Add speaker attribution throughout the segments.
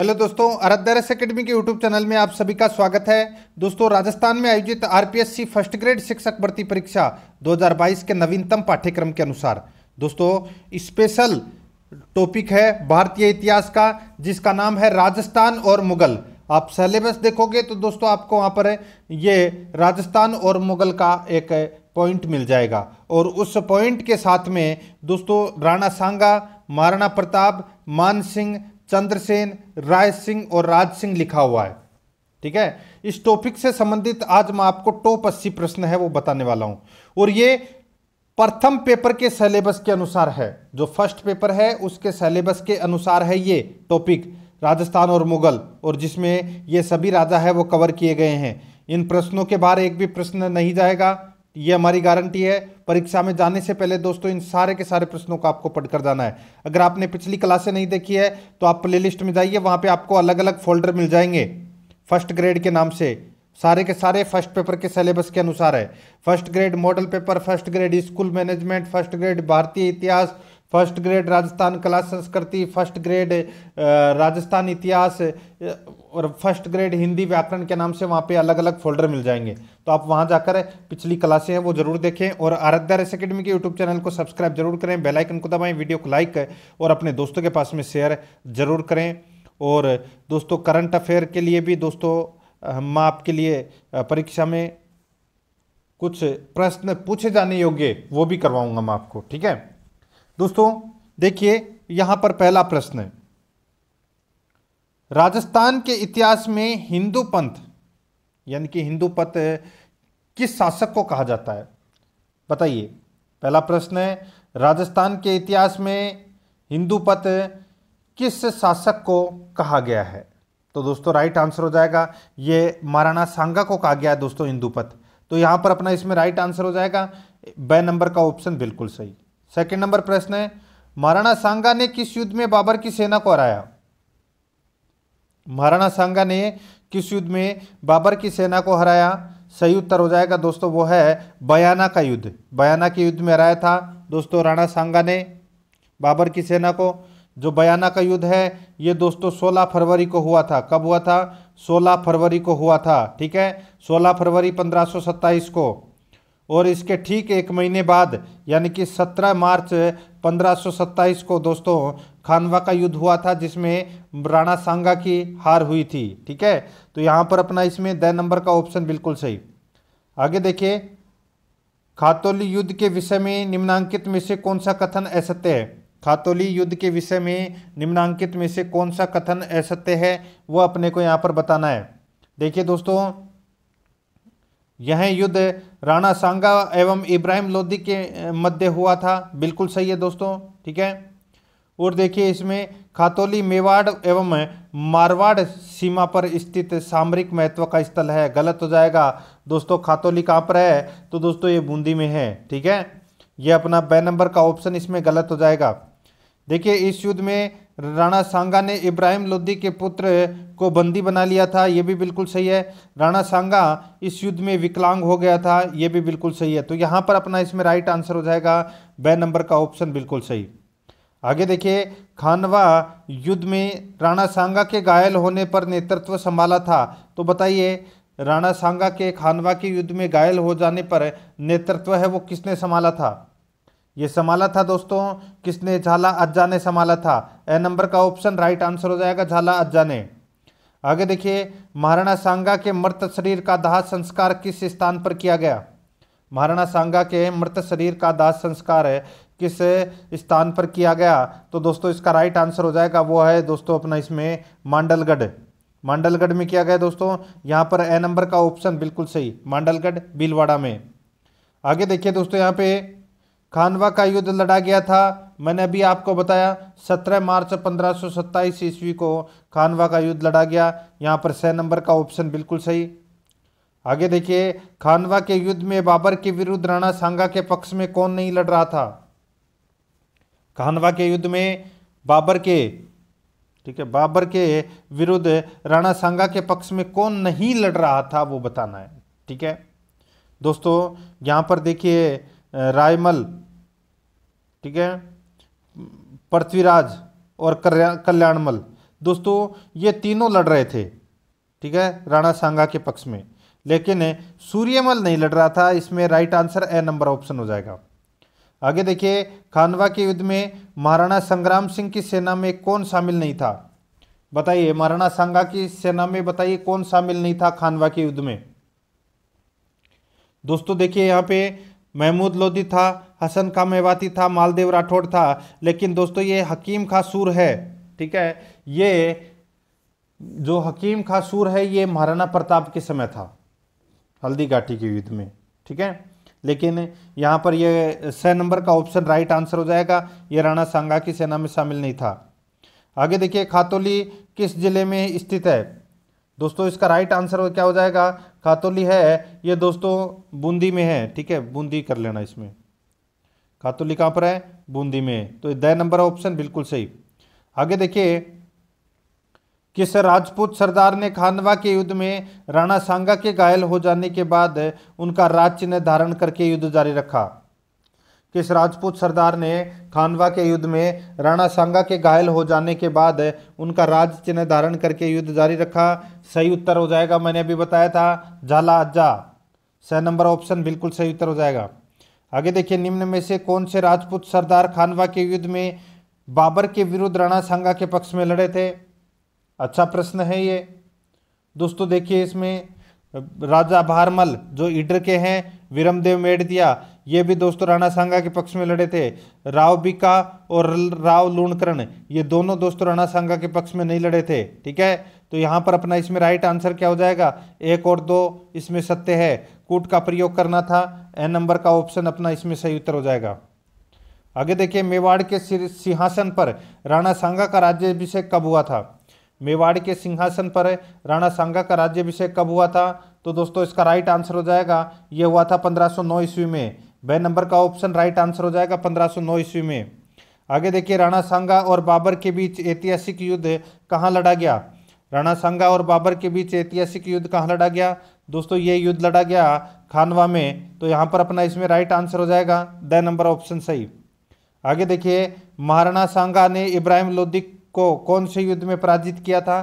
Speaker 1: hello दोस्तों S academy के YouTube channel में आप सभी का स्वागत है दोस्तों राजस्थान में आयोजित आरपीएससी फर्स्ट ग्रेड शिक्षक भर्ती परीक्षा 2022 के नवीनतम पाठ्यक्रम के अनुसार दोस्तों स्पेशल टॉपिक है भारतीय इतिहास का जिसका नाम है राजस्थान और मुगल आप सिलेबस देखोगे तो दोस्तों आपको वहाँ पर ये राजस्थान और मुगल का एक पॉइंट मिल जाएगा और उस पॉइंट के साथ में दोस्तों राणा सांगा महाराणा प्रताप मान सिंह चंद्रसेन राय सिंह और राज सिंह लिखा हुआ है ठीक है इस टॉपिक से संबंधित आज मैं आपको टॉप अस्सी प्रश्न है वो बताने वाला हूं और ये प्रथम पेपर के सिलेबस के अनुसार है जो फर्स्ट पेपर है उसके सिलेबस के अनुसार है ये टॉपिक राजस्थान और मुगल और जिसमें ये सभी राजा है वो कवर किए गए हैं इन प्रश्नों के बारे एक भी प्रश्न नहीं जाएगा ये हमारी गारंटी है परीक्षा में जाने से पहले दोस्तों इन सारे के सारे प्रश्नों को आपको पढ़कर जाना है अगर आपने पिछली क्लासें नहीं देखी है तो आप प्लेलिस्ट में जाइए वहाँ पे आपको अलग अलग फोल्डर मिल जाएंगे फर्स्ट ग्रेड के नाम से सारे के सारे फर्स्ट पेपर के सिलेबस के अनुसार है first grade model paper first grade school management first grade भारतीय इतिहास फर्स्ट ग्रेड राजस्थान कला संस्कृति फर्स्ट ग्रेड राजस्थान इतिहास और फर्स्ट ग्रेड हिंदी व्याकरण के नाम से वहाँ पे अलग अलग फोल्डर मिल जाएंगे तो आप वहाँ जाकर पिछली क्लासें हैं वो जरूर देखें और आराध्या रेस अकेडमी के यूट्यूब चैनल को सब्सक्राइब जरूर करें बेलाइकन को दबाएँ वीडियो को लाइक और अपने दोस्तों के पास में शेयर जरूर करें और दोस्तों करंट अफेयर के लिए भी दोस्तों हम आपके लिए परीक्षा में कुछ प्रश्न पूछे जाने योग्य वो भी करवाऊंगा मैं आपको ठीक है दोस्तों देखिए यहाँ पर पहला प्रश्न है राजस्थान के इतिहास में हिंदू पंथ यानी कि हिंदू पंथ किस शासक को कहा जाता है बताइए पहला प्रश्न है राजस्थान के इतिहास में हिंदू पथ किस शासक को कहा गया है तो दोस्तों राइट आंसर हो जाएगा ये महाराणा सांगा को कहा गया है दोस्तों हिंदू पथ तो यहां पर अपना इसमें राइट आंसर हो जाएगा ब नंबर का ऑप्शन बिल्कुल सही सेकंड नंबर प्रश्न है महाराणा सांगा ने किस युद्ध में बाबर की सेना को हराया महाराणा सांगा ने किस युद्ध में बाबर की सेना को हराया सही उत्तर हो जाएगा दोस्तों वो है बयाना का युद्ध बयाना के युद्ध में हराया था दोस्तों राणा सांगा ने बाबर की सेना को जो बयाना का युद्ध है ये दोस्तों 16 फरवरी को हुआ था कब हुआ था 16 फरवरी को हुआ था ठीक है 16 फरवरी सत्ताईस को और इसके ठीक एक महीने बाद यानी कि 17 मार्च 1527 को दोस्तों खानवा का युद्ध हुआ था जिसमें राणा सांगा की हार हुई थी ठीक है तो यहाँ पर अपना इसमें द नंबर का ऑप्शन बिल्कुल सही आगे देखिए खातौली युद्ध के विषय में निम्नांकित में से कौन सा कथन असत्य है खातौली युद्ध के विषय में निम्नांकित में से कौन सा कथन असत्य है वह अपने को यहाँ पर बताना है देखिए दोस्तों यह युद्ध राणा सांगा एवं इब्राहिम लोधी के मध्य हुआ था बिल्कुल सही है दोस्तों ठीक है और देखिए इसमें खातौली मेवाड़ एवं मारवाड़ सीमा पर स्थित सामरिक महत्व का स्थल है गलत हो जाएगा दोस्तों खातौली कहाँ पर है तो दोस्तों ये बूंदी में है ठीक है ये अपना ब नंबर का ऑप्शन इसमें गलत हो जाएगा देखिए इस युद्ध में राणा सांगा ने इब्राहिम लोदी के पुत्र को बंदी बना लिया था ये भी बिल्कुल सही है राणा सांगा इस युद्ध में विकलांग हो गया था ये भी बिल्कुल सही है तो यहाँ पर अपना इसमें राइट आंसर हो जाएगा ब नंबर का ऑप्शन बिल्कुल सही आगे देखिए खानवा युद्ध में राणा सांगा के घायल होने पर नेतृत्व संभाला था तो बताइए राणा सांगा के खानवा के युद्ध में घायल हो जाने पर नेतृत्व है वो किसने संभाला था ये संभाला था दोस्तों किसने झाला अज्जा ने संभाला था ए नंबर का ऑप्शन राइट आंसर हो जाएगा झाला अज्जा ने आगे देखिए महाराणा सांगा के मृत शरीर का दाह संस्कार किस स्थान पर किया गया महाराणा सांगा के मृत शरीर का दाह संस्कार है किस स्थान पर किया गया तो दोस्तों इसका राइट आंसर हो जाएगा वो है दोस्तों अपना इसमें मांडलगढ़ मांडलगढ़ में किया गया दोस्तों यहाँ पर ए नंबर का ऑप्शन बिल्कुल सही मांडलगढ़ भीलवाड़ा में आगे देखिए दोस्तों यहाँ पे खानवा का युद्ध लड़ा गया था मैंने अभी आपको बताया 17 मार्च पंद्रह सौ ईस्वी को खानवा का युद्ध लड़ा गया यहाँ पर छः नंबर का ऑप्शन बिल्कुल सही आगे देखिए खानवा के युद्ध में बाबर के विरुद्ध राणा सांगा के पक्ष में कौन नहीं लड़ रहा था खानवा के युद्ध में बाबर के ठीक है बाबर के विरुद्ध राणा सांगा के पक्ष में कौन नहीं लड़ रहा था वो बताना है ठीक है दोस्तों यहाँ पर देखिए रायमल ठीक है पृथ्वीराज और कल्याणमल दोस्तों ये तीनों लड़ रहे थे ठीक है राणा सांगा के पक्ष में लेकिन सूर्यमल नहीं लड़ रहा था इसमें right answer A number option हो जाएगा आगे देखिए खानवा के युद्ध में महाराणा संग्राम सिंह की सेना में कौन शामिल नहीं था बताइए महाराणा सांगा की सेना में बताइए कौन शामिल नहीं था खानवा के युद्ध में दोस्तों देखिए यहाँ पे महमूद लोधी था हसन खां मेवाती था मालदेव राठौड़ था लेकिन दोस्तों ये हकीम खां सूर है ठीक है ये जो हकीम खां सूर है ये महाराणा प्रताप के समय था हल्दी घाटी के युद्ध में ठीक है लेकिन यहाँ पर यह स नंबर का ऑप्शन राइट आंसर हो जाएगा ये राणा सांगा की सेना में शामिल नहीं था आगे देखिए खातोली किस जिले में स्थित है दोस्तों इसका राइट आंसर क्या हो जाएगा कातोली है ये दोस्तों बूंदी में है ठीक है बूंदी कर लेना इसमें कातोली कहाँ पर है बूंदी में तो द नंबर ऑप्शन बिल्कुल सही आगे देखिए किस राजपूत सरदार ने खानवा के युद्ध में राणा सांगा के घायल हो जाने के बाद उनका राज चिन्ह धारण करके युद्ध जारी रखा किस राजपूत सरदार ने खानवा के युद्ध में राणा सांगा के घायल हो जाने के बाद उनका राज चिन्ह धारण करके युद्ध जारी रखा सही उत्तर हो जाएगा मैंने अभी बताया था झाला अज्जा सह नंबर ऑप्शन बिल्कुल सही उत्तर हो जाएगा आगे देखिए निम्न में से कौन से राजपूत सरदार खानवा के युद्ध में बाबर के विरुद्ध राणा सांगा के पक्ष में लड़े थे अच्छा प्रश्न है ये दोस्तों देखिए इसमें राजा भारमल जो इडर के हैं विरमदेव मेड़ दिया ये भी दोस्तों राणा सांगा के पक्ष में लड़े थे राव बिका और राव लूणकरण ये दोनों दोस्तों राणा सांगा के पक्ष में नहीं लड़े थे ठीक है तो यहाँ पर अपना इसमें राइट आंसर क्या हो जाएगा एक और दो इसमें सत्य है कूट का प्रयोग करना था एन नंबर का ऑप्शन अपना इसमें सही उत्तर हो जाएगा आगे देखिए मेवाड़ के सिंहासन पर राणा सांगा का राज्यभिषेक कब हुआ था मेवाड़ के सिंहासन पर राणा सांगा का राज्यभिषेक कब हुआ था तो दोस्तों इसका राइट आंसर हो जाएगा ये हुआ था 1509 ईस्वी में ब नंबर का ऑप्शन राइट आंसर हो जाएगा 1509 ईस्वी में आगे देखिए राणा सांगा और बाबर के बीच ऐतिहासिक युद्ध कहाँ लड़ा गया राणा सांगा और बाबर के बीच ऐतिहासिक युद्ध कहाँ लड़ा गया दोस्तों ये युद्ध लड़ा गया खानवा में तो यहाँ पर अपना इसमें राइट आंसर हो जाएगा द नंबर ऑप्शन सही आगे देखिए महाराणा सांगा ने इब्राहिम लोदी को कौन से युद्ध में पराजित किया था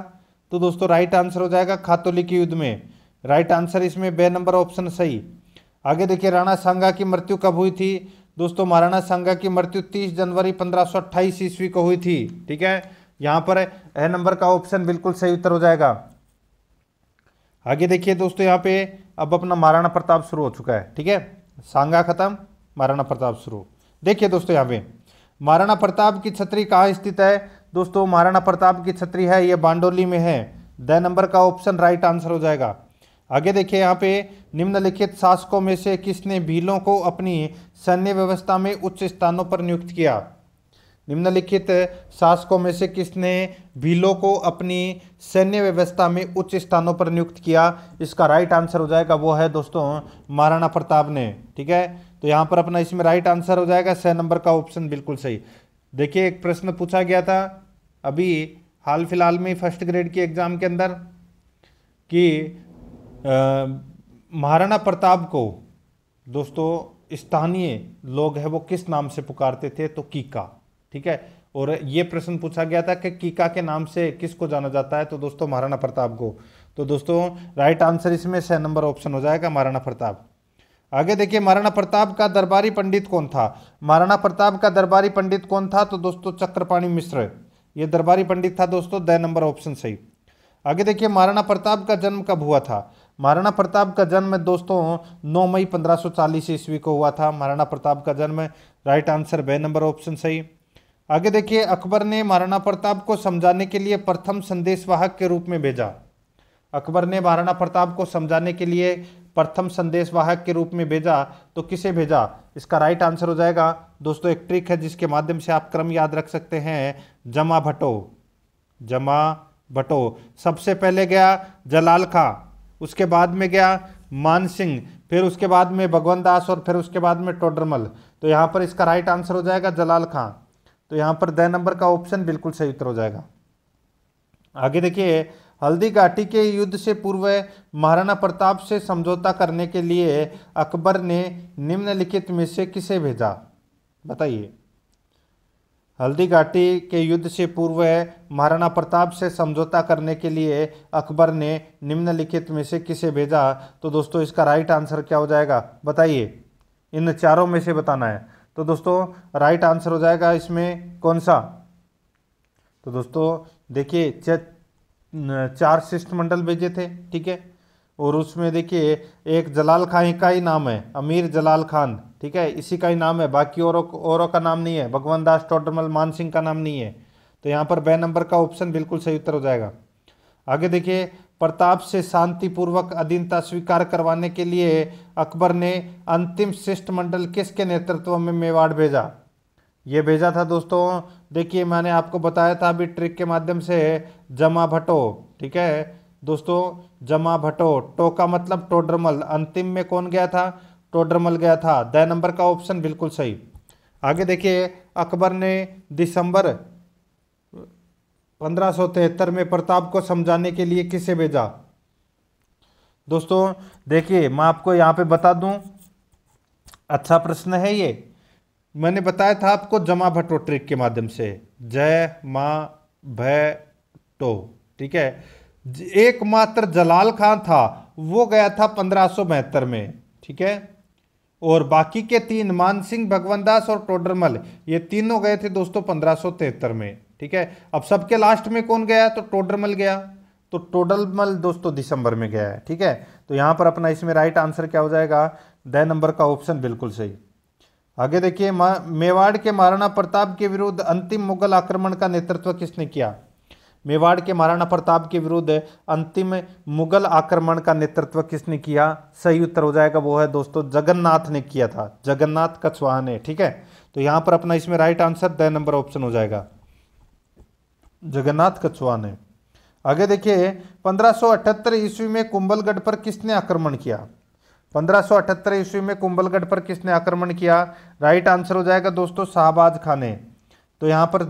Speaker 1: तो दोस्तों राइट आंसर हो जाएगा खातोली के युद्ध में राइट आंसर इसमें बे नंबर ऑप्शन सही आगे देखिए राणा सांगा की मृत्यु कब हुई थी दोस्तों महाराणा सांगा की मृत्यु 30 जनवरी 1528 ईस्वी को हुई थी ठीक है यहाँ पर ए नंबर का ऑप्शन बिल्कुल सही उत्तर हो जाएगा आगे देखिए दोस्तों यहाँ पे अब अपना महाराणा प्रताप शुरू हो चुका है ठीक है सांगा खत्म महाराणा प्रताप शुरू देखिए दोस्तों यहाँ पे महाराणा प्रताप की छत्री कहाँ स्थित है दोस्तों महाराणा प्रताप की छत्री है ये बांडोली में है द नंबर का ऑप्शन राइट आंसर हो जाएगा आगे देखिए यहाँ पे निम्नलिखित शासकों में से किसने भीलों को अपनी सैन्य व्यवस्था में उच्च स्थानों पर नियुक्त किया निम्नलिखित शासकों में से किसने भीलों को अपनी सैन्य व्यवस्था में उच्च स्थानों पर नियुक्त किया इसका राइट आंसर हो जाएगा वो है दोस्तों महाराणा प्रताप ने ठीक है तो यहाँ पर अपना इसमें राइट आंसर हो जाएगा छः नंबर का ऑप्शन बिल्कुल सही देखिए एक प्रश्न पूछा गया था अभी हाल फिलहाल में फर्स्ट ग्रेड की एग्ज़ाम के अंदर कि महाराणा प्रताप को दोस्तों स्थानीय लोग हैं वो किस नाम से पुकारते थे तो कीका ठीक है और ये प्रश्न पूछा गया था कि कीका के नाम से किसको जाना जाता है तो दोस्तों महाराणा प्रताप को तो दोस्तों राइट आंसर इसमें छः नंबर ऑप्शन हो जाएगा महाराणा प्रताप आगे देखिए महाराणा प्रताप का दरबारी पंडित कौन था महाराणा प्रताप का दरबारी पंडित कौन था तो दोस्तों चक्रपाणी मिश्र ये दरबारी पंडित था दोस्तों द नंबर ऑप्शन सही आगे देखिए महाराणा प्रताप का जन्म कब हुआ था महाराणा प्रताप का जन्म दोस्तों 9 मई 1540 ईस्वी को हुआ था महाराणा प्रताप का जन्म right answer B number option सही आगे देखिए अकबर ने महाराणा प्रताप को समझाने के लिए प्रथम संदेशवाहक के रूप में भेजा अकबर ने महाराणा प्रताप को समझाने के लिए प्रथम संदेशवाहक के रूप में भेजा तो किसे भेजा इसका राइट आंसर हो जाएगा दोस्तों एक ट्रिक है जिसके माध्यम से आप क्रम याद रख सकते हैं जमा भटो जमा भटो सबसे पहले गया जलाल खां उसके बाद में गया मानसिंह फिर उसके बाद में भगवंत दास और फिर उसके बाद में टोडरमल तो यहाँ पर इसका राइट आंसर हो जाएगा जलाल खां तो यहाँ पर द नंबर का ऑप्शन बिल्कुल सही उत्तर हो जाएगा आगे देखिए हल्दी घाटी के युद्ध से पूर्व महाराणा प्रताप से समझौता करने के लिए अकबर ने निम्नलिखित में से किसे भेजा बताइए हल्दी घाटी के युद्ध से पूर्व महाराणा प्रताप से समझौता करने के लिए अकबर ने निम्नलिखित में से किसे भेजा तो दोस्तों इसका राइट आंसर क्या हो जाएगा बताइए इन चारों में से बताना है तो दोस्तों राइट आंसर हो जाएगा इसमें कौन सा तो दोस्तों देखिए चार शिष्टमंडल भेजे थे ठीक है और उसमें देखिए एक जलाल खां का ही नाम है अमीर जलाल खान ठीक है इसी का ही नाम है बाकी औरों औरों का नाम नहीं है भगवान दास टोडरमल मान सिंह का नाम नहीं है तो यहाँ पर बे नंबर का ऑप्शन बिल्कुल सही उत्तर हो जाएगा आगे देखिए प्रताप से शांतिपूर्वक अधीनता स्वीकार करवाने के लिए अकबर ने अंतिम शिष्टमंडल किसके नेतृत्व में मेवाड़ भेजा ये भेजा था दोस्तों देखिए मैंने आपको बताया था अभी ट्रिक के माध्यम से जमा भटो ठीक है दोस्तों जमा भटो टो का मतलब टोडरमल अंतिम में कौन गया था तो डरमल गया था द नंबर का ऑप्शन बिल्कुल सही आगे देखिए अकबर ने दिसंबर पंद्रह में प्रताप को समझाने के लिए किसे भेजा दोस्तों देखिए मैं आपको यहाँ पे बता दूँ अच्छा प्रश्न है ये मैंने बताया था आपको जमा भटो ट्रिक के माध्यम से जय मा भय टो ठीक है एकमात्र जलाल खान था वो गया था पंद्रह में ठीक है और बाकी के तीन मान सिंह और टोडरमल ये तीनों गए थे दोस्तों पंद्रह में ठीक है अब सबके लास्ट में कौन गया तो टोडरमल गया तो टोडरमल दोस्तों दिसंबर में गया है ठीक है तो यहां पर अपना इसमें राइट आंसर क्या हो जाएगा द नंबर का ऑप्शन बिल्कुल सही आगे देखिए मेवाड़ के महाराणा प्रताप के विरुद्ध अंतिम मुगल आक्रमण का नेतृत्व किसने किया मेवाड़ के महाराणा प्रताप के विरुद्ध अंतिम मुगल आक्रमण का नेतृत्व किसने किया सही उत्तर हो जाएगा वो है दोस्तों जगन्नाथ ने किया था जगन्नाथ कछवाहा ने ठीक है तो यहां पर अपना इसमें right answer D number option हो जाएगा जगन्नाथ कछवाहा ने आगे देखिए 1578 ईस्वी में कुंभलगढ़ पर किसने आक्रमण किया 1578 ईस्वी में कुंभलगढ़ पर किसने आक्रमण किया राइट आंसर हो जाएगा दोस्तों शाहबाज खान ने तो यहाँ पर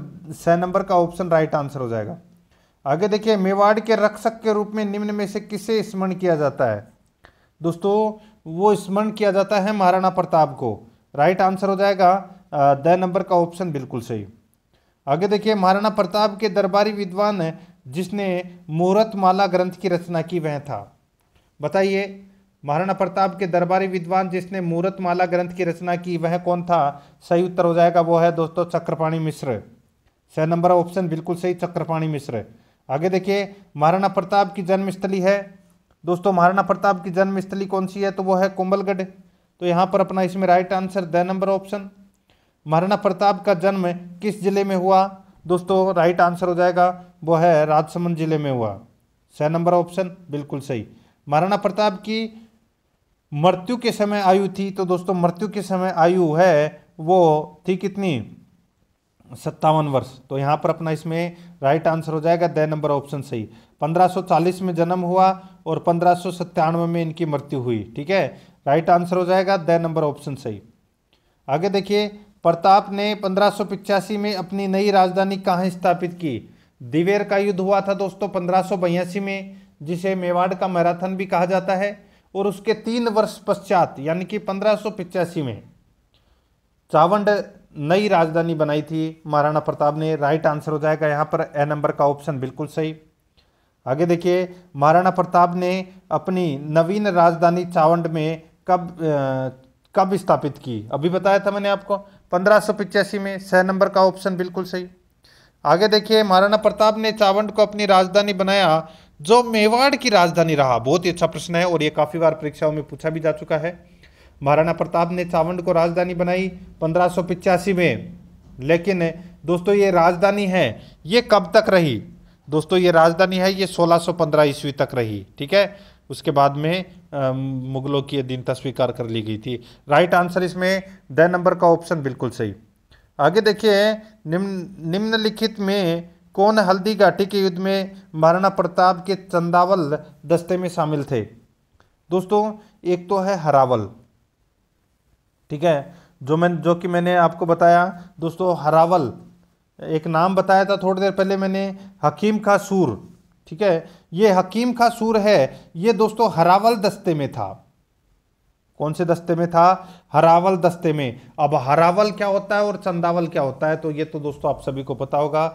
Speaker 1: स नंबर का ऑप्शन राइट आंसर हो जाएगा आगे देखिए मेवाड़ के रक्षक के रूप में निम्न में से किसे स्मरण किया जाता है दोस्तों वो स्मरण किया जाता है महाराणा प्रताप को राइट आंसर हो जाएगा द नंबर का ऑप्शन बिल्कुल सही आगे देखिए महाराणा प्रताप के दरबारी विद्वान जिसने मुहूर्त माला ग्रंथ की रचना की वह था बताइए महाराणा प्रताप के दरबारी विद्वान जिसने मुहूर्त माला ग्रंथ की रचना की वह कौन था सही उत्तर हो जाएगा वो है दोस्तों चक्रपाणी मिश्र छः नंबर ऑप्शन बिल्कुल सही चक्रपाणी मिश्र आगे देखिए महाराणा प्रताप की जन्मस्थली है दोस्तों महाराणा प्रताप की जन्मस्थली कौन सी है तो वो है कुंबलगढ़ तो यहाँ पर अपना इसमें right answer D number option Maharana Pratap का जन्म किस जिले में हुआ दोस्तों राइट आंसर हो जाएगा वो है राजसमंद जिले में हुआ स नंबर ऑप्शन बिल्कुल सही महाराणा प्रताप की मृत्यु के समय आयु थी तो दोस्तों मृत्यु के समय आयु है वो थी कितनी सत्तावन वर्ष तो यहाँ पर अपना इसमें राइट आंसर हो जाएगा द नंबर ऑप्शन सही 1540 में जन्म हुआ और पंद्रह में इनकी मृत्यु हुई ठीक है राइट आंसर हो जाएगा द नंबर ऑप्शन सही आगे देखिए प्रताप ने पंद्रह में अपनी नई राजधानी कहाँ स्थापित की दिवेर का युद्ध हुआ था दोस्तों पंद्रह में जिसे मेवाड़ का मैराथन भी कहा जाता है और उसके तीन वर्ष पश्चात यानी कि पंद्रह में चावंड नई राजधानी बनाई थी महाराणा प्रताप ने राइट आंसर हो जाएगा यहाँ पर ए नंबर का ऑप्शन बिल्कुल सही आगे देखिए महाराणा प्रताप ने अपनी नवीन राजधानी चावंड में कब आ, कब स्थापित की अभी बताया था मैंने आपको पंद्रह में छः नंबर का ऑप्शन बिल्कुल सही आगे देखिए महाराणा प्रताप ने चावंड को अपनी राजधानी बनाया जो मेवाड़ की राजधानी रहा बहुत ही अच्छा प्रश्न है और ये काफ़ी बार परीक्षाओं में पूछा भी जा चुका है महाराणा प्रताप ने चावंड को राजधानी बनाई पंद्रह में लेकिन दोस्तों ये राजधानी है ये कब तक रही दोस्तों ये राजधानी है ये 1615 ईस्वी तक रही ठीक है उसके बाद में मुगलों की अधीनता स्वीकार कर ली गई थी राइट आंसर इसमें द नंबर का ऑप्शन बिल्कुल सही आगे देखिए निम्न निम्नलिखित में कौन हल्दी घाटी के युद्ध में महाराणा प्रताप के चंदावल दस्ते में शामिल थे दोस्तों एक तो है हरावल ठीक है जो मैं जो कि मैंने आपको बताया दोस्तों हरावल एक नाम बताया था थोड़ी देर पहले मैंने हकीम खा सूर ठीक है ये हकीम खा सूर है ये दोस्तों हरावल दस्ते में था कौन से दस्ते में था हरावल दस्ते में अब हरावल क्या होता है और चंदावल क्या होता है तो ये तो दोस्तों आप सभी को पता होगा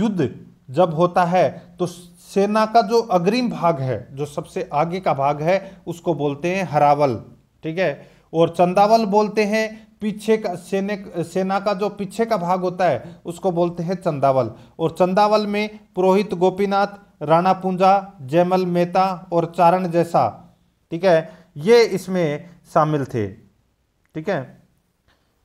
Speaker 1: युद्ध जब होता है तो सेना का जो अग्रिम भाग है जो सबसे आगे का भाग है उसको बोलते हैं हरावल ठीक है और चंदावल बोलते हैं पीछे का सेने सेना का जो पीछे का भाग होता है उसको बोलते हैं चंदावल और चंदावल में पुरोहित गोपीनाथ राणा पूंजा जयमल मेहता और चारण जैसा ठीक है ये इसमें शामिल थे ठीक है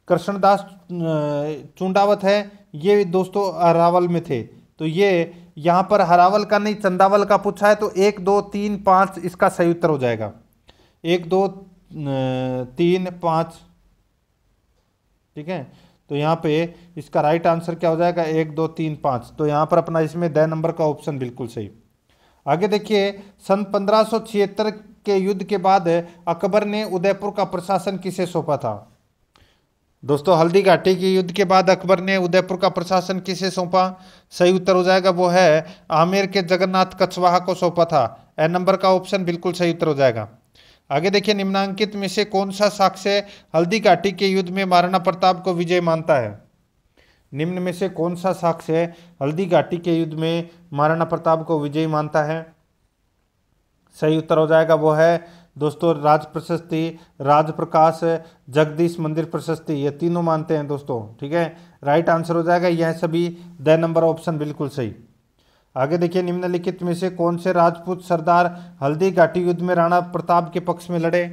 Speaker 1: कृष्णदास चुंडावत है ये दोस्तों अरावल में थे तो ये यहाँ पर हरावल का नहीं चंदावल का पूछा है तो एक दो तीन पाँच इसका सही उत्तर हो जाएगा एक दो तीन पाँच ठीक है तो यहाँ पे इसका राइट आंसर क्या हो जाएगा एक दो तीन पाँच तो यहाँ पर अपना इसमें द नंबर का ऑप्शन बिल्कुल सही आगे देखिए सन पंद्रह के युद्ध के बाद अकबर ने उदयपुर का प्रशासन किसे सौंपा था दोस्तों हल्दी घाटी के युद्ध के बाद अकबर ने उदयपुर का प्रशासन किसे सौंपा सही उत्तर हो जाएगा वो है आमेर के जगन्नाथ कछवाहा को सौंपा था ए नंबर का ऑप्शन बिल्कुल सही उत्तर हो जाएगा आगे देखिए निम्नांकित में से कौन सा साक्ष्य हल्दी घाटी के युद्ध में महाराणा प्रताप को विजय मानता है निम्न में से कौन सा साक्ष्य हल्दी घाटी के युद्ध में महाराणा प्रताप को विजयी मानता है सही उत्तर हो जाएगा वो है दोस्तों राज प्रशस्ति राज प्रकाश जगदीश मंदिर प्रशस्ति ये तीनों मानते हैं दोस्तों ठीक है राइट आंसर हो जाएगा यह सभी द नंबर ऑप्शन बिल्कुल सही आगे देखिए निम्नलिखित में से कौन से राजपूत सरदार हल्दी घाटी युद्ध में राणा प्रताप के पक्ष में लड़े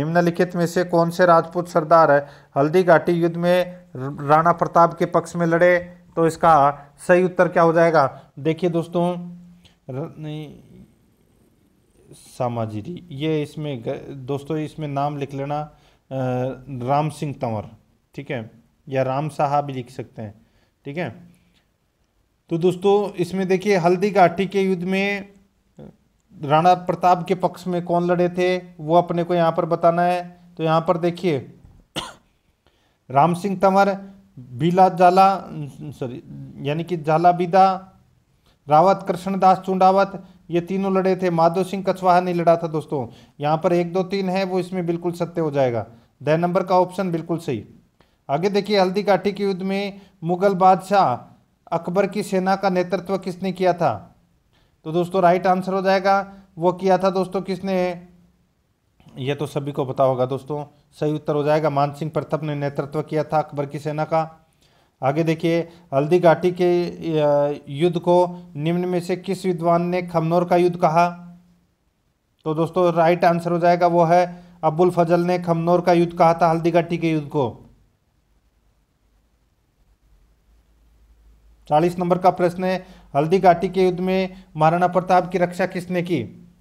Speaker 1: निम्नलिखित में से कौन से राजपूत सरदार हल्दी घाटी युद्ध में राणा प्रताप के पक्ष में लड़े तो इसका सही उत्तर क्या हो जाएगा देखिए दोस्तों सामाजिरी ये इसमें दोस्तों इसमें नाम लिख लेना राम सिंह तंवर ठीक है या राम साहा भी लिख सकते हैं ठीक है तो दोस्तों इसमें देखिए हल्दी घाटी के युद्ध में राणा प्रताप के पक्ष में कौन लड़े थे वो अपने को यहाँ पर बताना है तो यहाँ पर देखिए राम सिंह तंवर बीला जाला सॉरी यानी कि जाला बीदा रावत कृष्णदास चुंडावत ये तीनों लड़े थे माधो सिंह कछवाहा नहीं लड़ा था दोस्तों यहाँ पर एक दो तीन है वो इसमें बिल्कुल सत्य हो जाएगा दह नंबर का ऑप्शन बिल्कुल सही आगे देखिए हल्दी घाटी के युद्ध में मुगल बादशाह अकबर की सेना का नेतृत्व किसने किया था तो दोस्तों राइट आंसर हो जाएगा वो किया था दोस्तों किसने ये तो सभी को पता होगा दोस्तों सही उत्तर हो जाएगा मानसिंह प्रथप ने नेतृत्व किया था अकबर की सेना का आगे देखिए हल्दी घाटी के युद्ध को निम्न में से किस विद्वान ने खमनौर का युद्ध कहा तो दोस्तों राइट आंसर हो जाएगा वो है अब्बुल फजल ने खमनौर का युद्ध कहा था हल्दी घाटी के युद्ध को चालीस नंबर का प्रश्न है हल्दी घाटी के युद्ध में महाराणा प्रताप की रक्षा किसने की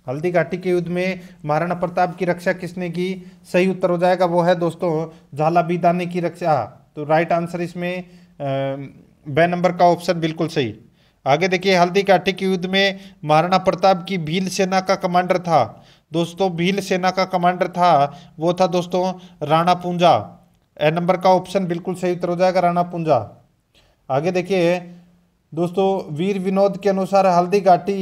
Speaker 1: हल्दी घाटी के युद्ध में महाराणा प्रताप की रक्षा किसने की सही उत्तर हो जाएगा वो है दोस्तों झाला बीदाने की रक्षा हाँ, तो राइट आंसर इसमें बे नंबर का ऑप्शन बिल्कुल सही आगे देखिए हल्दी घाटी के युद्ध में महाराणा प्रताप की भील सेना का कमांडर था दोस्तों भील सेना का कमांडर था वो था दोस्तों राणा पूंजा ए नंबर का ऑप्शन बिल्कुल सही उत्तर हो जाएगा राणा पूंजा आगे देखिए दोस्तों वीर विनोद के अनुसार हल्दी घाटी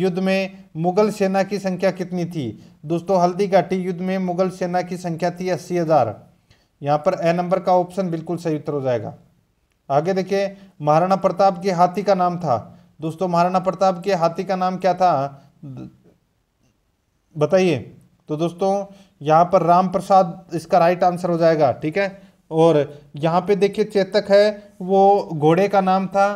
Speaker 1: युद्ध में मुगल सेना की संख्या कितनी थी दोस्तों हल्दी घाटी युद्ध में मुगल सेना की संख्या थी अस्सी हज़ार यहाँ पर ए नंबर का ऑप्शन बिल्कुल सही उत्तर हो जाएगा आगे देखिए महाराणा प्रताप के हाथी का नाम था दोस्तों महाराणा प्रताप के हाथी का नाम क्या था बताइए तो दोस्तों यहाँ पर राम प्रसाद इसका राइट आंसर हो जाएगा ठीक है और यहाँ पे देखिए चेतक है वो घोड़े का नाम था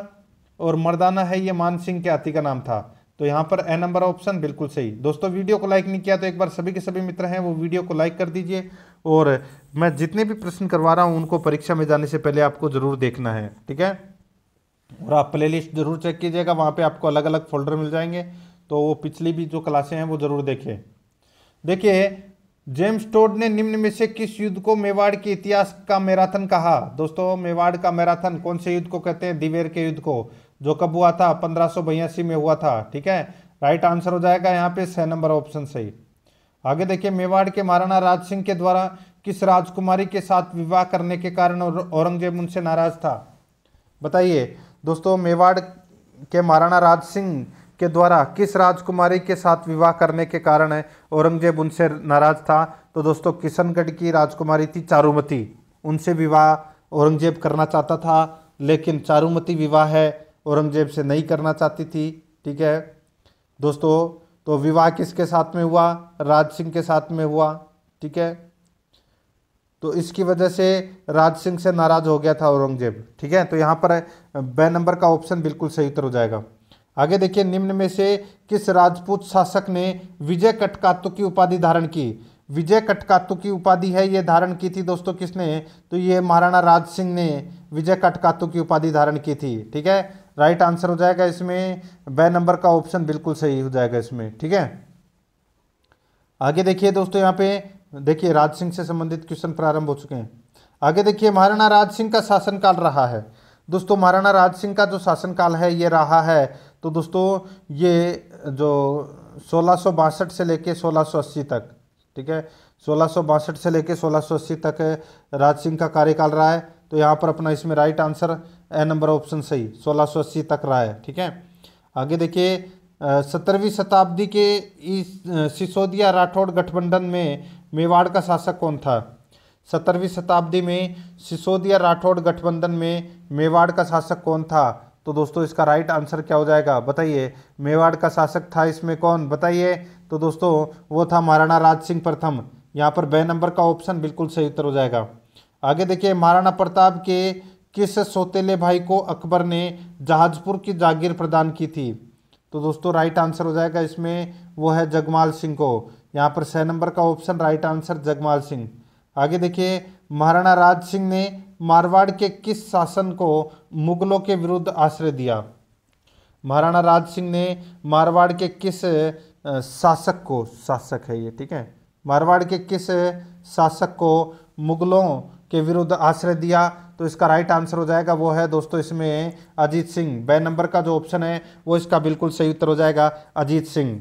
Speaker 1: और मर्दाना है ये मान सिंह के हाथी का नाम था तो यहाँ पर ए नंबर ऑप्शन बिल्कुल सही दोस्तों वीडियो को लाइक नहीं किया तो एक बार सभी के सभी मित्र हैं वो वीडियो को लाइक कर दीजिए और मैं जितने भी प्रश्न करवा रहा हूँ उनको परीक्षा में जाने से पहले आपको ज़रूर देखना है ठीक है और आप प्ले ज़रूर चेक कीजिएगा वहाँ पे आपको अलग अलग फोल्डर मिल जाएंगे तो वो पिछली भी जो क्लासें हैं वो ज़रूर देखें देखिए जेम्स टोड ने निम्न में से किस युद्ध को मेवाड़ के इतिहास का मैराथन कहा दोस्तों मेवाड़ का मैराथन कौन से युद्ध को कहते हैं दिवेर के युद्ध को जो कब हुआ था पंद्रह में हुआ था ठीक है राइट आंसर हो जाएगा यहाँ पे छह नंबर ऑप्शन सही आगे देखिए मेवाड़ के महाराणा राज सिंह के द्वारा किस राजकुमारी के साथ विवाह करने के कारण औरंगजेब उनसे नाराज था बताइए दोस्तों मेवाड़ के महाराणा राज सिंह के द्वारा किस राजकुमारी के साथ विवाह करने के कारण है औरंगजेब उनसे नाराज था तो दोस्तों किशनगढ़ की राजकुमारी थी चारुमती उनसे विवाह औरंगजेब करना चाहता था लेकिन चारुमती विवाह है औरंगजेब से नहीं करना चाहती थी ठीक है दोस्तों तो विवाह किसके साथ में हुआ राज सिंह के साथ में हुआ ठीक है तो इसकी वजह से राज सिंह से नाराज हो गया था औरंगजेब ठीक है तो यहाँ पर बे नंबर का ऑप्शन बिल्कुल सही उत्तर हो जाएगा आगे देखिए निम्न में से किस राजपूत शासक ने विजय कटकातु की उपाधि धारण की विजय कटकातु की उपाधि है ये धारण की थी दोस्तों किसने तो ये महाराणा राज सिंह ने विजय कटकातु की उपाधि धारण की थी ठीक है राइट आंसर हो जाएगा इसमें ब नंबर का ऑप्शन बिल्कुल सही हो जाएगा इसमें ठीक है आगे देखिए दोस्तों यहाँ पे देखिए राज सिंह से संबंधित क्वेश्चन प्रारंभ हो चुके हैं आगे देखिए महाराणा राज सिंह का शासनकाल रहा है दोस्तों महाराणा राज सिंह का जो शासनकाल है ये रहा है तो दोस्तों ये जो सोलह से लेके सोलह तक ठीक है सोलह से लेके सोलह तक राज सिंह का कार्यकाल रहा है तो यहाँ पर अपना इसमें right answer A number option सही सोलह तक रहा है ठीक है आगे देखिए सत्रहवीं शताब्दी के इस सिसोदिया राठौड़ गठबंधन में मेवाड़ का शासक कौन था सत्रहवीं शताब्दी में सिसोदिया राठौड़ गठबंधन में मेवाड़ का शासक कौन था तो दोस्तों इसका राइट आंसर क्या हो जाएगा बताइए मेवाड़ का शासक था इसमें कौन बताइए तो दोस्तों वो था महाराणा राज सिंह प्रथम यहाँ पर बे नंबर का ऑप्शन बिल्कुल सही उत्तर हो जाएगा आगे देखिए महाराणा प्रताप के किस सोतेले भाई को अकबर ने जहाजपुर की जागीर प्रदान की थी तो दोस्तों राइट आंसर हो जाएगा इसमें वो है जगमाल सिंह को यहाँ पर छः नंबर का option right answer Jagmal Singh आगे देखिए महाराणा राज सिंह ने मारवाड़ के किस शासन को मुगलों के विरुद्ध आश्रय दिया महाराणा राज सिंह ने मारवाड़ के किस शासक को शासक है ये ठीक है मारवाड़ के किस शासक को मुगलों के विरुद्ध आश्रय दिया तो इसका राइट आंसर हो जाएगा वो है दोस्तों इसमें अजीत सिंह बै नंबर का जो ऑप्शन है वो इसका बिल्कुल सही उत्तर हो जाएगा अजीत सिंह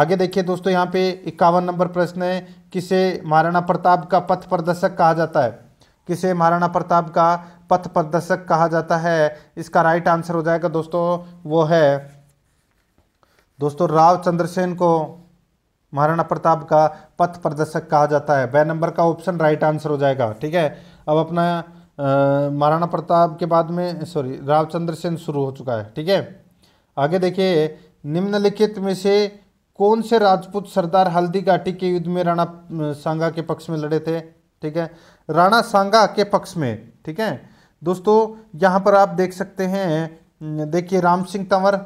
Speaker 1: आगे देखिए दोस्तों यहाँ पे इक्यावन नंबर प्रश्न है किसे महाराणा प्रताप का पथ प्रदर्शक कहा जाता है किसे महाराणा प्रताप का पथ प्रदर्शक कहा जाता है इसका राइट आंसर हो जाएगा दोस्तों वो है दोस्तों राव चंद्रसेन को महाराणा प्रताप का पथ प्रदर्शक कहा जाता है बै नंबर का ऑप्शन राइट आंसर हो जाएगा ठीक है अब अपना महाराणा प्रताप के बाद में सॉरी रावचंद्र सेन शुरू हो चुका है ठीक है आगे देखिए निम्नलिखित में से कौन से राजपूत सरदार हल्दी घाटी के युद्ध में राणा सांगा के पक्ष में लड़े थे ठीक है राणा सांगा के पक्ष में ठीक है दोस्तों यहाँ पर आप देख सकते हैं देखिए राम सिंह तंवर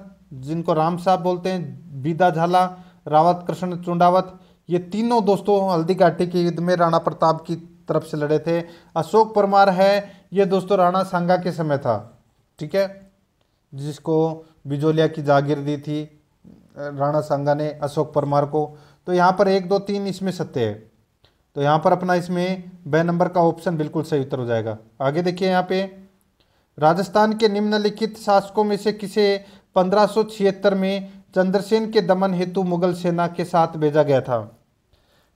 Speaker 1: जिनको राम साहब बोलते हैं बीदा झाला रावत कृष्ण चुंडावत ये तीनों दोस्तों हल्दी घाटी के युद्ध में राणा प्रताप की तरफ से लड़े थे अशोक परमार है ये दोस्तों राणा सांगा के समय था ठीक है जिसको बिजोलिया की जागीर दी थी राणा सांगा ने अशोक परमार को तो यहाँ पर एक दो तीन इसमें सत्य है तो यहाँ पर अपना इसमें ब नंबर का ऑप्शन बिल्कुल सही उत्तर हो जाएगा आगे देखिए यहाँ पे राजस्थान के निम्नलिखित शासकों में से किसे पंद्रह में चंद्रसेन के दमन हेतु मुगल सेना के साथ भेजा गया था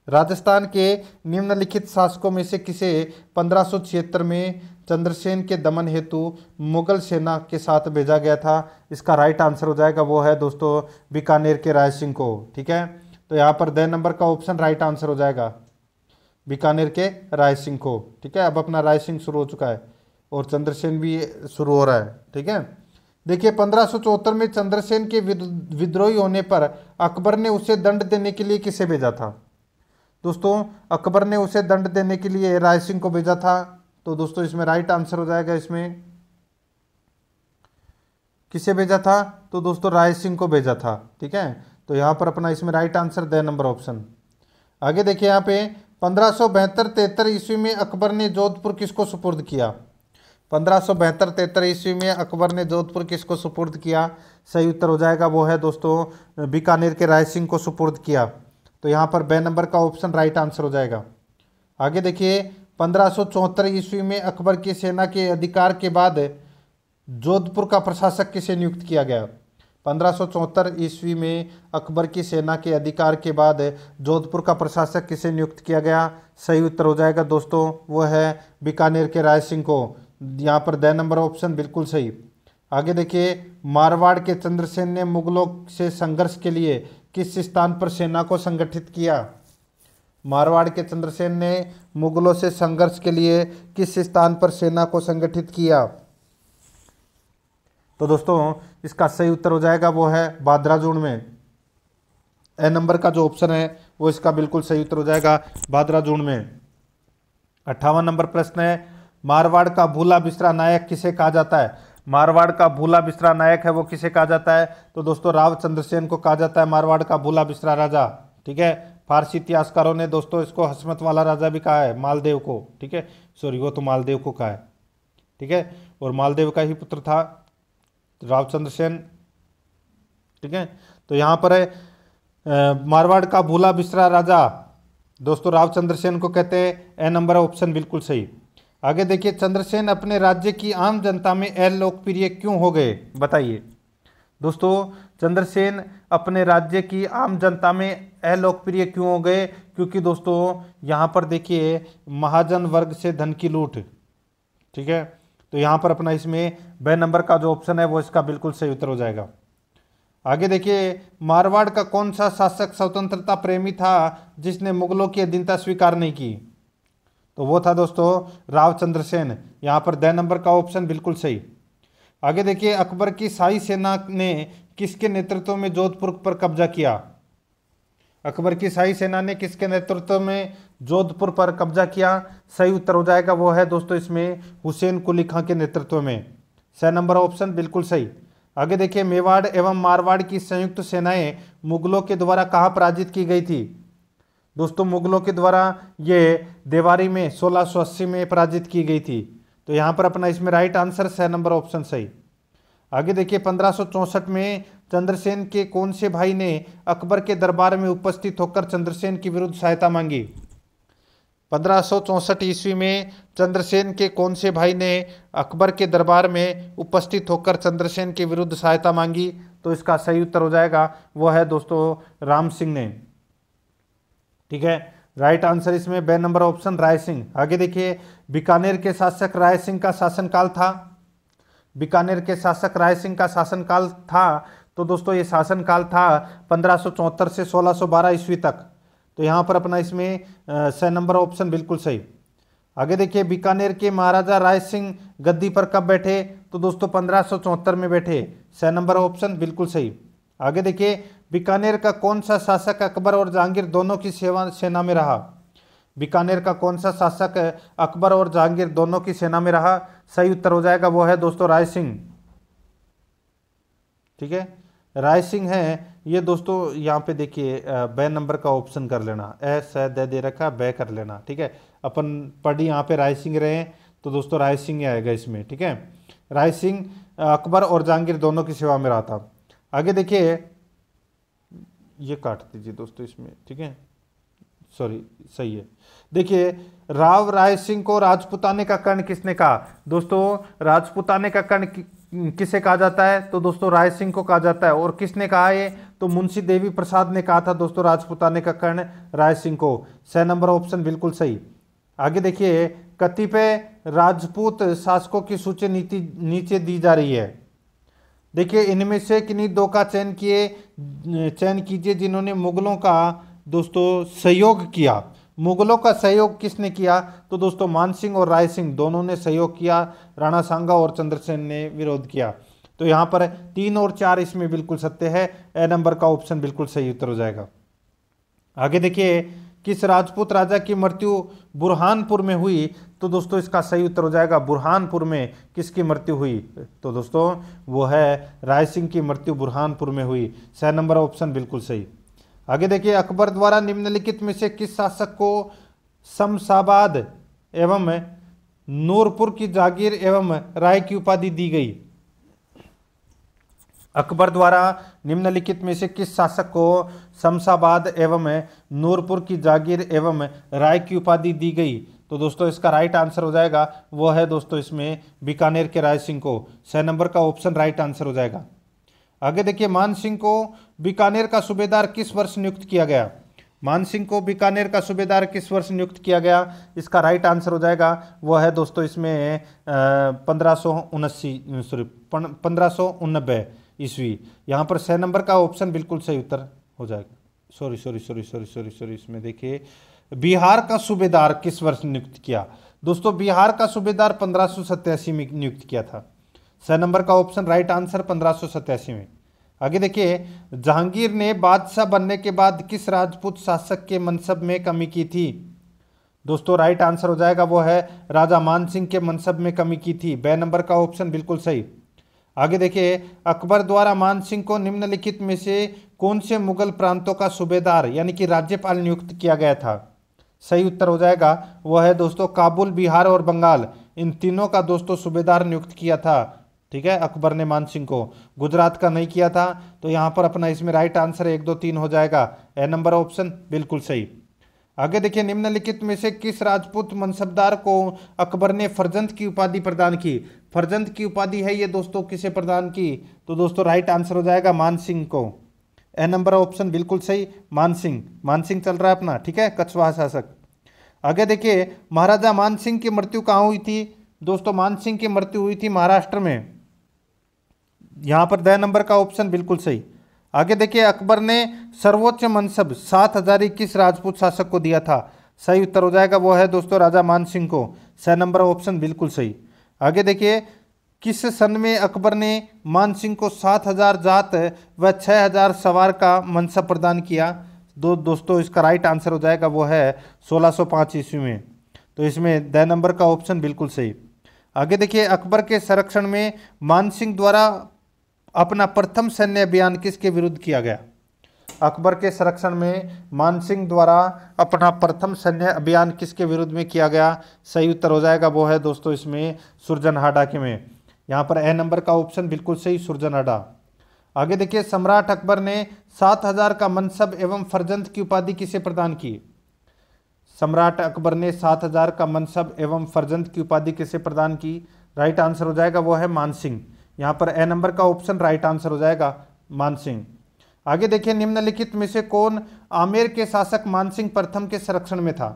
Speaker 1: राजस्थान के निम्नलिखित शासकों में से किसे पंद्रह में चंद्रसेन के दमन हेतु मुगल सेना के साथ भेजा गया था इसका राइट आंसर हो जाएगा वो है दोस्तों बीकानेर के राय सिंह को ठीक है तो यहाँ पर दे नंबर का ऑप्शन राइट आंसर हो जाएगा बीकानेर के राय सिंह को ठीक है अब अपना राय सिंह शुरू हो चुका है और चंद्रसेन भी शुरू हो रहा है ठीक है देखिए पंद्रह में चंद्रसेन के विद्रोही होने पर अकबर ने उसे दंड देने के लिए किसे भेजा था दोस्तों अकबर ने उसे दंड देने के लिए राय सिंह को भेजा था तो दोस्तों इसमें राइट आंसर हो जाएगा इसमें किसे भेजा था तो दोस्तों राय सिंह को भेजा था ठीक है तो यहां पर अपना इसमें right answer D number option आगे देखिए यहां पे पंद्रह सौ बहत्तर ईस्वी में अकबर ने जोधपुर किसको सुपुर्द किया पंद्रह सौ बहत्तर ईस्वी में अकबर ने जोधपुर किसको सुपुर्द किया सही उत्तर हो जाएगा वो है दोस्तों बीकानेर के राय सिंह को सुपुर्द किया तो यहाँ पर बे नंबर का ऑप्शन राइट आंसर हो जाएगा आगे देखिए पंद्रह सौ चौहत्तर ईस्वी में अकबर की सेना के अधिकार के बाद जोधपुर का प्रशासक किसे नियुक्त किया गया पंद्रह ईस्वी में अकबर की सेना के अधिकार के बाद जोधपुर का प्रशासक किसे नियुक्त किया गया सही उत्तर हो जाएगा दोस्तों वो है बीकानेर के राय सिंह को यहाँ पर द नंबर ऑप्शन बिल्कुल सही आगे देखिए मारवाड़ के चंद्रसेन ने मुगलों से संघर्ष के लिए किस स्थान पर सेना को संगठित किया मारवाड़ के चंद्रसेन ने मुगलों से संघर्ष के लिए किस स्थान पर सेना को संगठित किया तो दोस्तों इसका सही उत्तर हो जाएगा वो है जोन में ए नंबर का जो ऑप्शन है वो इसका बिल्कुल सही उत्तर हो जाएगा जोन में अट्ठावन नंबर प्रश्न है मारवाड़ का भूला बिस्तरा नायक किसे कहा जाता है मारवाड़ का भूला बिस्तरा नायक है वो किसे कहा जाता है तो दोस्तों राव चंद्रसेन को कहा जाता है मारवाड़ का भूला बिस्तरा राजा ठीक है फारसी इतिहासकारों ने दोस्तों इसको हसमत वाला राजा भी कहा है मालदेव को ठीक है सॉरी वो तो मालदेव को कहा है ठीक है और मालदेव का ही पुत्र था रामचंद्र सेन ठीक है तो यहाँ पर है मारवाड़ का भूला बिस्रा राजा दोस्तों रामचंद्र सेन को कहते हैं ए नंबर ऑप्शन बिल्कुल सही आगे देखिए चंद्रसेन अपने राज्य की आम जनता में अलोकप्रिय क्यों हो गए बताइए दोस्तों चंद्रसेन अपने राज्य की आम जनता में अलोकप्रिय क्यों हो गए क्योंकि दोस्तों यहाँ पर देखिए महाजन वर्ग से धन की लूट ठीक है तो यहाँ पर अपना इसमें ब नंबर का जो ऑप्शन है वो इसका बिल्कुल सही उत्तर हो जाएगा आगे देखिए मारवाड़ का कौन सा शासक स्वतंत्रता प्रेमी था जिसने मुगलों की अधीनता स्वीकार नहीं की तो वो था दोस्तों राव चंद्रसेन यहाँ पर द नंबर का ऑप्शन बिल्कुल सही आगे देखिए अकबर की शाही सेना ने किसके नेतृत्व में जोधपुर पर कब्जा किया अकबर की शाही सेना ने किसके नेतृत्व में जोधपुर पर कब्जा किया सही उत्तर हो जाएगा वो है दोस्तों इसमें हुसैन कुली खां के नेतृत्व में सही नंबर ऑप्शन बिल्कुल सही आगे देखिए मेवाड़ एवं मारवाड़ की संयुक्त सेनाएं मुगलों के द्वारा कहाँ पराजित की गई थी दोस्तों मुगलों के द्वारा ये देवारी में सोलह में पराजित की गई थी तो यहाँ पर अपना इसमें राइट आंसर सह नंबर ऑप्शन सही आगे देखिए पंद्रह में चंद्रसेन के कौन से भाई ने अकबर के दरबार में उपस्थित होकर चंद्रसेन के विरुद्ध सहायता मांगी पंद्रह ईस्वी में चंद्रसेन के कौन से भाई ने अकबर के दरबार में उपस्थित होकर चंद्रसेन के विरुद्ध सहायता मांगी तो इसका सही उत्तर हो जाएगा वो है दोस्तों राम सिंह ने ठीक है राइट आंसर इसमें B number option Rai Singh आगे देखिए बीकानेर के शासक राय सिंह का शासनकाल था बीकानेर के शासक राय सिंह का शासनकाल था तो दोस्तों ये शासनकाल था पंद्रह से सोलह ईस्वी तक तो यहाँ पर अपना इसमें स नंबर ऑप्शन बिल्कुल सही आगे देखिए बीकानेर के महाराजा राय सिंह गद्दी पर कब बैठे तो दोस्तों पंद्रह में बैठे स नंबर ऑप्शन बिल्कुल सही आगे देखिए बीकानेर का कौन सा शासक अकबर और जहांगीर दोनों की सेवा सेना में रहा बीकानेर का कौन सा शासक अकबर और जहांगीर दोनों की सेना में रहा सही उत्तर हो जाएगा वो है दोस्तों राय सिंह ठीक है राय सिंह हैं ये दोस्तों यहाँ पे देखिए बै नंबर का ऑप्शन कर लेना ए स दे दे रखा बै कर लेना ठीक है अपन पढ़ी यहाँ पे राय सिंह रहे तो दोस्तों राय सिंह आएगा इसमें ठीक है राय सिंह अकबर और जहांगीर दोनों की सेवा में रहा था आगे देखिए ये काट दीजिए दोस्तों इसमें ठीक है सॉरी सही है देखिए राव राय सिंह को राजपुताने का कर्ण किसने कहा दोस्तों राजपुताने का कर्ण किसे कहा जाता है तो दोस्तों राय सिंह को कहा जाता है और किसने कहा ये तो मुंशी देवी प्रसाद ने कहा था दोस्तों राजपुताने का कर्ण राय सिंह को सह नंबर ऑप्शन बिल्कुल सही आगे देखिए कतिपय राजपूत शासकों की सूची नीति नीचे दी जा रही है देखिए इनमें से किन्हीं दो का चयन किए चयन कीजिए जिन्होंने मुगलों का दोस्तों सहयोग किया मुगलों का सहयोग किसने किया तो दोस्तों मानसिंह और राय सिंह दोनों ने सहयोग किया राणा सांगा और चंद्रसेन ने विरोध किया तो यहाँ पर तीन और चार इसमें बिल्कुल सत्य है ए नंबर का ऑप्शन बिल्कुल सही उत्तर हो जाएगा आगे देखिए किस राजपूत राजा की मृत्यु बुरहानपुर में हुई तो दोस्तों इसका सही उत्तर हो जाएगा बुरहानपुर में किसकी मृत्यु हुई तो दोस्तों वो है राय सिंह की मृत्यु बुरहानपुर में हुई सह नंबर ऑप्शन बिल्कुल सही आगे देखिए अकबर द्वारा निम्नलिखित में से किस शासक को समसाबाद एवं नूरपुर की जागीर एवं राय की उपाधि दी गई अकबर द्वारा निम्नलिखित में से किस शासक को शमशाबाद एवं नूरपुर की जागीर एवं राय की उपाधि दी गई तो दोस्तों इसका राइट आंसर हो जाएगा वो है दोस्तों इसमें बीकानेर के राय सिंह को छह नंबर का ऑप्शन राइट आंसर हो जाएगा आगे देखिए मान सिंह को बीकानेर का सूबेदार किस वर्ष नियुक्त किया गया मान सिंह को बीकानेर का सूबेदार किस वर्ष नियुक्त किया गया इसका राइट आंसर हो जाएगा वह है दोस्तों इसमें पंद्रह सौ उनासी सॉरी पंद्रह सौ उनबे ईस्वी यहाँ पर छः नंबर का ऑप्शन बिल्कुल सही उत्तर हो जाएगा sorry sorry sorry sorry sorry sorry इसमें देखिए बिहार का सूबेदार किस वर्ष नियुक्त किया दोस्तों बिहार का सूबेदार पंद्रह में नियुक्त किया था छः नंबर का ऑप्शन राइट आंसर पंद्रह में आगे देखिए जहांगीर ने बादशाह बनने के बाद किस राजपूत शासक के मनसब में कमी की थी दोस्तों राइट आंसर हो जाएगा वो है राजा मान सिंह के मनसब में कमी की थी बे नंबर का ऑप्शन बिल्कुल सही आगे देखिए अकबर द्वारा मान सिंह को निम्नलिखित में से कौन से मुगल प्रांतों का सूबेदार यानी कि राज्यपाल नियुक्त किया गया था सही उत्तर हो जाएगा वह है दोस्तों काबुल बिहार और बंगाल इन तीनों का दोस्तों सूबेदार नियुक्त किया था ठीक है अकबर ने मानसिंह को गुजरात का नहीं किया था तो यहाँ पर अपना इसमें राइट आंसर एक दो तीन हो जाएगा ए नंबर ऑप्शन बिल्कुल सही आगे देखिए निम्नलिखित में से किस राजपूत मनसबदार को अकबर ने फर्जंत की उपाधि प्रदान की फरजंद की उपाधि है ये दोस्तों किसे प्रदान की तो दोस्तों राइट आंसर हो जाएगा मानसिंह को ए नंबर ऑप्शन बिल्कुल सही मानसिंह मानसिंह चल रहा है अपना ठीक है कछवाहा शासक आगे देखिए महाराजा मानसिंह की मृत्यु कहाँ हुई थी दोस्तों मानसिंह की मृत्यु हुई थी महाराष्ट्र में यहाँ पर दया नंबर का ऑप्शन बिल्कुल सही आगे देखिए अकबर ने सर्वोच्च मनसब सात हजार इक्कीस राजपूत शासक को दिया था सही उत्तर हो जाएगा वो है दोस्तों राजा मान सिंह को स नंबर ऑप्शन बिल्कुल सही आगे देखिए किस सन में अकबर ने मान सिंह को सात हजार जात व छः हजार सवार का मनसब प्रदान किया दो दोस्तों इसका राइट आंसर हो जाएगा वो है सोलह ईस्वी में तो इसमें द नंबर का ऑप्शन बिल्कुल सही आगे देखिए अकबर के संरक्षण में मान सिंह द्वारा अपना प्रथम सैन्य अभियान किसके विरुद्ध किया गया अकबर के संरक्षण में मानसिंह द्वारा अपना प्रथम सैन्य अभियान किसके विरुद्ध में किया गया सही उत्तर हो जाएगा वो है दोस्तों इसमें सुरजनहाडा के में यहाँ पर ए नंबर का ऑप्शन बिल्कुल सही सुरजनहाडा आगे देखिए सम्राट अकबर ने सात हजार का मनसब एवं फर्जंद की उपाधि किसे प्रदान की सम्राट अकबर ने सात हजार का मनसब एवं फर्जंद की उपाधि किसे प्रदान की राइट आंसर हो जाएगा वो है मानसिंह यहाँ पर ए नंबर का ऑप्शन राइट आंसर हो जाएगा मानसिंह आगे देखिए निम्नलिखित में से कौन आमेर के शासक मानसिंह प्रथम के संरक्षण में था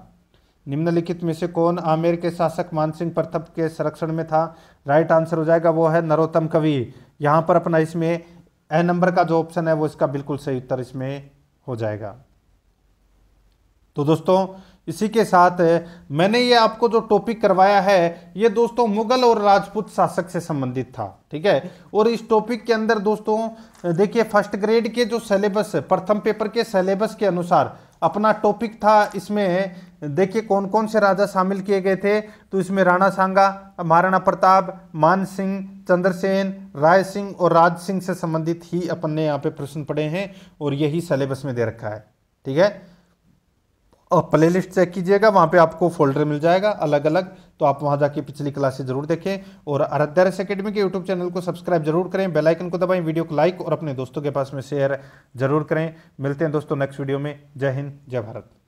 Speaker 1: निम्नलिखित में से कौन आमेर के शासक मानसिंह प्रथम के संरक्षण में था राइट आंसर हो जाएगा वो है नरोत्तम कवि यहाँ पर अपना इसमें ए नंबर का जो ऑप्शन है वो इसका बिल्कुल सही उत्तर इसमें हो जाएगा तो दोस्तों इसी के साथ मैंने ये आपको जो टॉपिक करवाया है ये दोस्तों मुगल और राजपूत शासक से संबंधित था ठीक है और इस टॉपिक के अंदर दोस्तों देखिए फर्स्ट ग्रेड के जो सिलेबस प्रथम पेपर के सिलेबस के अनुसार अपना टॉपिक था इसमें देखिए कौन कौन से राजा शामिल किए गए थे तो इसमें राणा सांगा महाराणा प्रताप मान सिंह चंद्रसेन राय सिंह और राज सिंह से संबंधित ही अपन ने यहाँ पे प्रश्न पढ़े हैं और यही सिलेबस में दे रखा है ठीक है प्ले लिस्ट चेक कीजिएगा वहाँ पे आपको फोल्डर मिल जाएगा अलग अलग तो आप वहाँ जाके पिछली क्लासेज जरूर देखें और आराध्या रस अकेडमी के यूट्यूब चैनल को सब्सक्राइब जरूर करें बेल आइकन को दबाएं वीडियो को लाइक और अपने दोस्तों के पास में शेयर जरूर करें मिलते हैं दोस्तों नेक्स्ट वीडियो में जय हिंद जय भारत